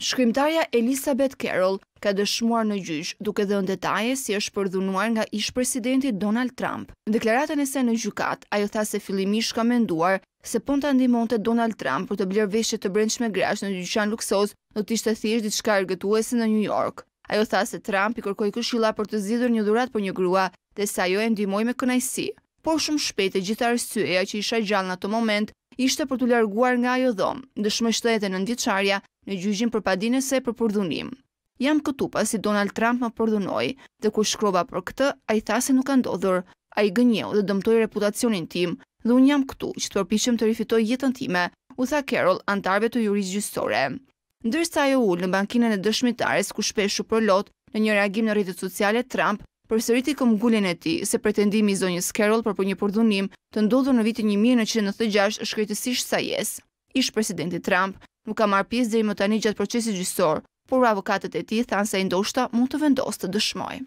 Shkrimtarja Elisabeth Carroll ka dëshmuar në gjyqë duke dhe në detaje si është përdhunuar nga ishë presidenti Donald Trump. Deklaratën e se në gjykat, ajo tha se Filimish ka menduar se pon të ndimon të Donald Trump për të blirë veshje të brendshme grash në gjyqan luksoz në të thishë ditë shkarë gëtuese në New York. Ajo tha se Trump i kërkoj këshilla për të zidur një dhurat për një grua dhe sa jo e ndimoj me kënajsi. Por shumë shpet e gjitha rësueja që isha gjallë në të moment, ishte për të larguar nga ajo dhomë, dëshmështë të jetë në në gjyxhin për padinëse për përdhunim. Jam këtu pasi Donald Trump më përdhunoi dhe ku shkrova për këtë, ai tha se nuk ka ndodhur. Ai gënjeu dhe dëmtoi reputacionin tim dhe un jam këtu që të përpishëm të rifitoj jetën time, u tha Carol antarëve të juridisë gjyqësore. Ndërsa ajo ul në bankinën e dëshmitares ku shpeshu për lot në një reagim në rrjetet sociale Trump përsëriti këmbgulen e tij se pretendimi i zonjës Carol për, për një përdhunim të ndodhur në vitin 1996 është krejtësisht sajes. Ish presidenti Trump nuk ka marrë pjesë deri më tani gjatë procesit gjyqësor, por avokatët e tij thanë se ndoshta mund të vendosë të dëshmojë.